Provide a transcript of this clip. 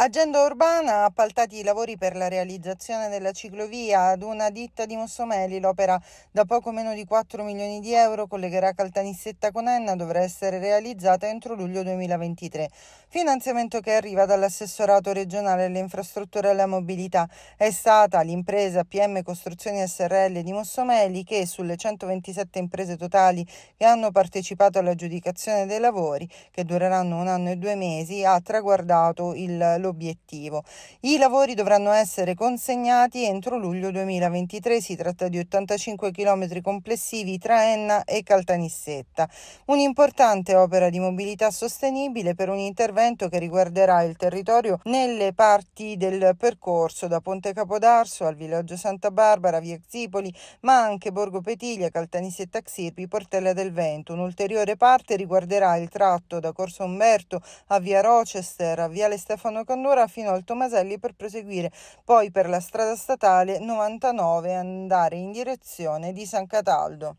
Agenda urbana, ha appaltati i lavori per la realizzazione della ciclovia ad una ditta di Mossomeli. L'opera da poco meno di 4 milioni di euro collegherà Caltanissetta con Enna, dovrà essere realizzata entro luglio 2023. Finanziamento che arriva dall'assessorato regionale alle infrastrutture e alla mobilità. È stata l'impresa PM Costruzioni SRL di Mossomeli che sulle 127 imprese totali che hanno partecipato all'aggiudicazione dei lavori, che dureranno un anno e due mesi, ha traguardato il loro l'obiettivo. I lavori dovranno essere consegnati entro luglio 2023, si tratta di 85 km complessivi tra Enna e Caltanissetta, un'importante opera di mobilità sostenibile per un intervento che riguarderà il territorio nelle parti del percorso da Ponte Capodarso al villaggio Santa Barbara, via Zipoli, ma anche Borgo Petiglia, Caltanissetta Xirpi, Portella del Vento. Un'ulteriore parte riguarderà il tratto da Corso Umberto a via Rochester, a viale Stefano Con all'ora fino al Tomaselli per proseguire poi per la strada statale 99 e andare in direzione di San Cataldo.